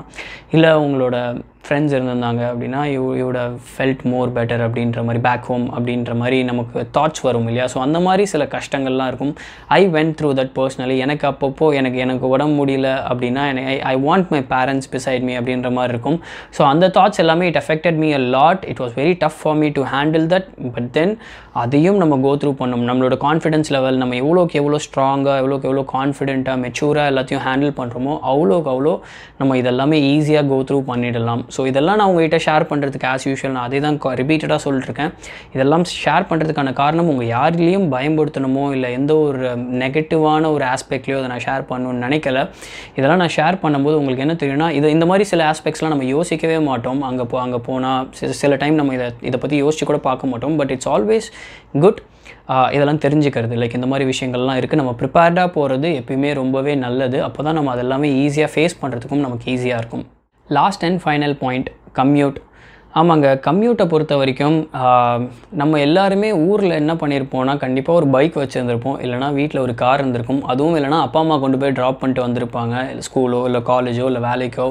இல்லை உங்களோட ஃப்ரெண்ட்ஸ் இருந்திருந்தாங்க அப்படின்னா you you'd felt more better அப்படின்ற மாதிரி பேக் ஹோம் அப்படின்ற மாதிரி நமக்கு தாட்ஸ் வரும் இல்லையா ஸோ அந்த மாதிரி சில கஷ்டங்கள்லாம் இருக்கும் I went through that personally எனக்கு அப்பப்போ எனக்கு எனக்கு உடம்பு முடியல அப்படின்னா I I want my parents beside me அப்படின்ற மாதிரி இருக்கும் ஸோ அந்த தாட்ஸ் எல்லாமே it affected me a lot it was very tough for me to handle that but then அதையும் நம்ம கோ த்ரூ பண்ணோம் நம்மளோட கான்ஃபிடன்ஸ் லெவல் நம்ம எவ்வளோக்கு எவ்வளோ ஸ்ட்ராங்காக எவ்வளோக்கு எவ்வளோ கான்ஃபிடென்ட்டாக மெச்சூராக எல்லாத்தையும் ஹேண்டில் பண்ணுறோமோ அவ்வளோக்கு அவ்வளோ நம்ம இதெல்லாமே ஈஸியாக கோ த்ரூ பண்ணிடலாம் ஸோ இதெல்லாம் நான் உங்ககிட்ட ஷேர் பண்ணுறதுக்கு ஆஸ் யூஷுவல் நான் அதே தான் ரிப்பீட்டடாக சொல்லிட்டுருக்கேன் இதெல்லாம் ஷேர் பண்ணுறதுக்கான காரணம் உங்கள் யாரிலையும் பயன்படுத்தணுமோ இல்லை எந்த ஒரு நெகட்டிவான ஒரு ஆஸ்பெக்ட்லையோ அதை நான் ஷேர் பண்ணணும்னு நினைக்கல இதெல்லாம் நான் ஷேர் பண்ணும்போது உங்களுக்கு என்ன தெரியும்னா இது இந்த மாதிரி சில ஆஸ்பெக்ட்ஸ்லாம் நம்ம யோசிக்கவே மாட்டோம் அங்கே போ அங்கே போனால் சில டைம் நம்ம இதை இதை பற்றி யோசிச்சு கூட பார்க்க மாட்டோம் பட் இட்ஸ் ஆல்வேஸ் குட் இதெல்லாம் தெரிஞ்சுக்கிறது லைக் இந்த மாதிரி விஷயங்கள்லாம் இருக்குது நம்ம ப்ரிப்பேர்டாக போகிறது எப்பயுமே ரொம்பவே நல்லது அப்போ தான் நம்ம அதெல்லாமே ஈஸியாக ஃபேஸ் பண்ணுறதுக்கும் நமக்கு ஈஸியாக இருக்கும் last and final point commute ஆமாங்க கம்யூட்டை பொறுத்த வரைக்கும் நம்ம எல்லாருமே ஊரில் என்ன பண்ணியிருப்போம்னா கண்டிப்பாக ஒரு பைக் வச்சுருந்துருப்போம் இல்லைனா வீட்டில் ஒரு கார் இருந்திருக்கும் அதுவும் இல்லைனா அப்பா அம்மா கொண்டு போய் ட்ராப் பண்ணிட்டு வந்திருப்பாங்க ஸ்கூலோ இல்லை காலேஜோ இல்லை வேலைக்கோ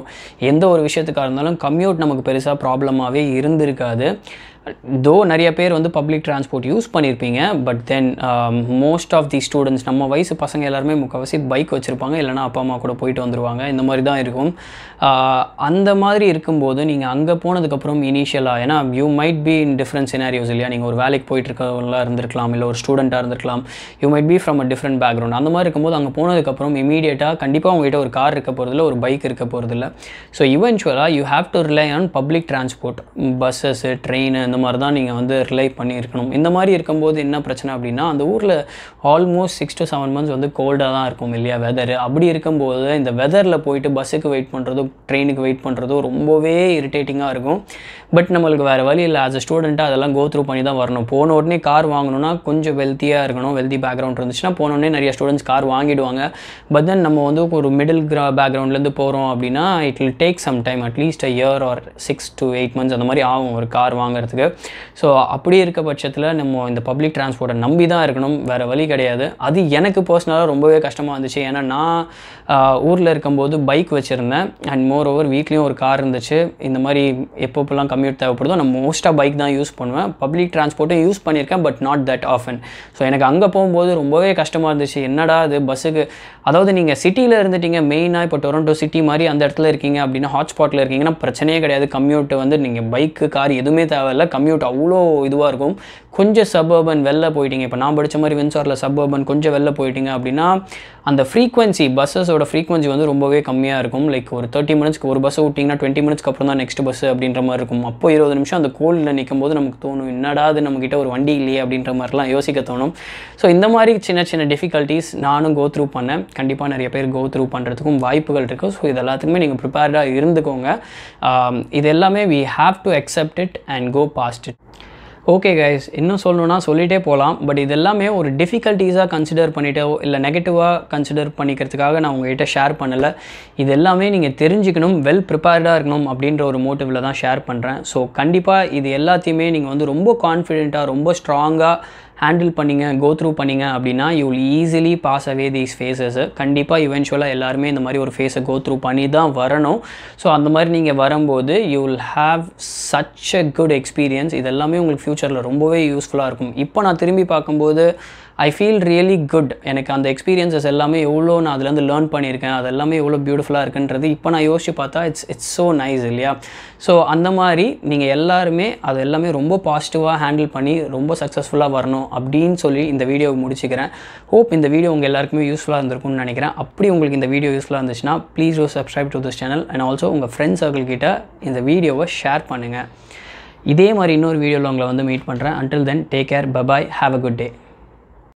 எந்த ஒரு விஷயத்துக்காக இருந்தாலும் கம்யூட் நமக்கு பெருசாக ப்ராப்ளமாகவே இருந்திருக்காது தோ நிறைய பேர் வந்து பப்ளிக் டிரான்ஸ்போர்ட் யூஸ் பண்ணியிருப்பீங்க but then most of the students நம்ம வயசு பசங்க எல்லாருமே முக்கால்வாசி பைக் வச்சுருப்பாங்க இல்லைனா அப்பா அம்மா கூட போயிட்டு வந்துடுவாங்க இந்த மாதிரி தான் இருக்கும் அந்த மாதிரி இருக்கும்போது நீங்கள் அங்கே போனதுக்கப்புறம் இனிஷியலாக ஏன்னா you might be in different scenarios இல்லையா நீங்கள் ஒரு வேலைக்கு போயிட்டு இருக்கவங்களா இருந்திருக்கலாம் இல்லை ஒரு ஸ்டூடெண்ட்டாக இருந்திருக்கலாம் you might be from a different background அந்த மாதிரி இருக்கும்போது அங்கே போனதுக்கப்புறம் இமீடியட்டாக கண்டிப்பாக உங்கள்கிட்ட ஒரு கார் இருக்க போகிறதில்ல ஒரு பைக் இருக்க போகிறதில்ல ஸோ இவென்ச்சுவலாக you have to rely on public transport buses train இந்த மாதிரி தான் நீங்கள் வந்து ரிலை பண்ணியிருக்கணும் இந்த மாதிரி இருக்கும்போது என்ன பிரச்சனை அப்படின்னா அந்த ஊரில் almost six to seven months வந்து கோல்டாக தான் இருக்கும் இல்லையா வெதர் அப்படி இருக்கும்போது இந்த வெதரில் போயிட்டு பஸ்ஸுக்கு வெயிட் பண்ணுறதும் ட்ரெயினுக்கு வெயிட் பண்ணுறதும் ரொம்பவே இரிட்டேட்டிங்காக இருக்கும் பட் நம்மளுக்கு வேறு வழி இல்லை ஆஸ் அ ஸ்டூடெண்ட்டாக அதெல்லாம் கோ த்ரூ பண்ணி தான் வரணும் போன உடனே கார் வாங்கணும்னா கொஞ்சம் வெல்த்தியாக இருக்கணும் வெல்தி பேக்ரவுண்ட் இருந்துச்சுன்னா போன உடனே நிறைய ஸ்டூடெண்ட்ஸ் கார் வாங்கிடுவாங்க பட் தென் நம்ம வந்து ஒரு மிடில் கிரா பேக்ரவுண்ட்லேருந்து போகிறோம் அப்படின்னா it will take some time at least a year or six to eight months அந்த மாதிரி ஆகும் ஒரு கார் வாங்குறதுக்கு இருக்குது ஸோ அப்படி இருக்க பட்சத்தில் நம்ம இந்த பப்ளிக் டிரான்ஸ்போர்ட்டை நம்பி தான் இருக்கணும் வேறு வழி கிடையாது அது எனக்கு பர்சனலாக ரொம்பவே கஷ்டமாக இருந்துச்சு ஏன்னா நான் ஊரில் இருக்கும்போது பைக் வச்சுருந்தேன் அண்ட் மோர் ஓவர் வீட்லேயும் ஒரு கார் இருந்துச்சு இந்த மாதிரி எப்பப்போலாம் கம்யூட் தேவைப்படுதோ நான் மோஸ்ட்டாக பைக் தான் யூஸ் பண்ணுவேன் பப்ளிக் டிரான்ஸ்போர்ட்டும் யூஸ் பண்ணியிருக்கேன் but not that often so எனக்கு அங்கே போகும்போது ரொம்பவே கஷ்டமாக இருந்துச்சு என்னடா அது பஸ்ஸுக்கு அதாவது நீங்கள் சிட்டியில் இருந்துட்டீங்க மெயினாக இப்போ டொரண்டோ சிட்டி மாதிரி அந்த இடத்துல இருக்கீங்க அப்படின்னா ஹாட்ஸ்பாட்டில் இருக்கீங்கன்னா பிரச்சனையே கிடையாது கம்யூட்டு வந்து நீங்கள் பைக்கு கார் எதுவுமே தேவையில்லை கம்யூட் அவ்வளோ இதுவாக இருக்கும் கொஞ்சம் சபர்பன் வெளில போயிட்டீங்க இப்போ நான் படித்த மாதிரி வின்சாரில் சபர்பன் கொஞ்சம் வெளில போயிட்டீங்க அப்படின்னா அந்த ஃப்ரீக்வன்சி பஸ்ஸஸோட ஃப்ரீக்வன்சி வந்து ரொம்பவே கம்மியாக இருக்கும் லைக் ஒரு தேர்ட்டி மினிட்ஸ்க்கு ஒரு பஸ்ஸை விட்டிங்கன்னா டுவெண்ட்டி மினிட்ஸ்க்கு அப்புறம் தான் நெக்ஸ்ட் பஸ் அப்படின்ற மாதிரி இருக்கும் அப்போ இருபது நிமிஷம் அந்த கோலில் நிற்கும் போது நமக்கு தோணும் என்னடா அது நம்மக்கிட்ட ஒரு வண்டி இல்லையே அப்படின்ற மாதிரிலாம் யோசிக்க தோணும் ஸோ இந்த மாதிரி சின்ன சின்ன டிஃபிகல்ட்டிஸ் நானும் கோ த்ரூ பண்ணேன் கண்டிப்பாக நிறைய பேர் கோ த்ரூ பண்ணுறதுக்கும் வாய்ப்புகள் இருக்கும் ஸோ இது எல்லாத்துக்குமே நீங்கள் ப்ரிப்பேர்டாக இருந்துக்கோங்க இது எல்லாமே we have to accept it and go past it okay guys இன்னும் சொல்லணுன்னா சொல்லிகிட்டே போகலாம் பட் இதெல்லாமே ஒரு டிஃபிகல்ட்டிஸாக கன்சிடர் பண்ணிட்டோ இல்லை நெகட்டிவாக கன்சிடர் பண்ணிக்கிறதுக்காக நான் உங்கள்கிட்ட ஷேர் பண்ணலை இது எல்லாமே நீங்கள் தெரிஞ்சுக்கணும் வெல் ப்ரிப்பேர்டாக இருக்கணும் அப்படின்ற ஒரு மோட்டிவில் தான் ஷேர் பண்ணுறேன் ஸோ கண்டிப்பாக இது எல்லாத்தையுமே நீங்கள் வந்து ரொம்ப கான்ஃபிடெண்ட்டாக ரொம்ப ஸ்ட்ராங்காக ஹேண்டில் பண்ணிங்க கோ த்ரூ பண்ணிங்க அப்படின்னா you will easily pass away these phases கண்டிப்பாக இவென்ச்சுவலாக எல்லாருமே இந்த மாதிரி ஒரு ஃபேஸை கோ த்ரூ பண்ணி தான் வரணும் ஸோ அந்த மாதிரி நீங்கள் வரும்போது you will have such a good experience இதெல்லாமே உங்களுக்கு ஃப்யூச்சரில் ரொம்பவே யூஸ்ஃபுல்லாக இருக்கும் இப்போ நான் திரும்பி பார்க்கும்போது ஐ ஃபீல் ரியலி குட் எனக்கு அந்த எக்ஸ்பீரியன்ஸஸ் எல்லாமே எவ்வளோ நான் அதுலேருந்து லேர்ன் பண்ணியிருக்கேன் அது எல்லாமே எவ்வளோ பியூட்டிஃபுல்லாக இருக்குன்றது இப்போ நான் யோசிச்சு பார்த்தா இட்ஸ் இட்ஸ் ஸோ நைஸ் இல்லையா ஸோ அந்த மாதிரி நீங்கள் எல்லாருமே அது எல்லாமே ரொம்ப பாசிட்டிவாக ஹேண்டில் பண்ணி ரொம்ப சக்ஸஸ்ஃபுல்லாக வரணும் அப்படின்னு சொல்லி இந்த வீடியோவை முடிச்சுக்கிறேன் ஹோப் இந்த வீடியோ உங்கள் எல்லாருக்குமே யூஸ்ஃபுல்லாக இருந்திருக்கும்னு நினைக்கிறேன் அப்படி உங்களுக்கு இந்த வீடியோ யூஸ்ஃபுல்லாக இருந்துச்சுன்னா please do subscribe to this channel and also உங்கள் ஃப்ரெண்ட்ஸ் சர்க்கிள் கிட்ட இந்த வீடியோவை ஷேர் பண்ணுங்கள் இதே மாதிரி இன்னொரு வீடியோவில் உங்களை வந்து மீட் பண்ணுறேன் until then take care bye bye have a good day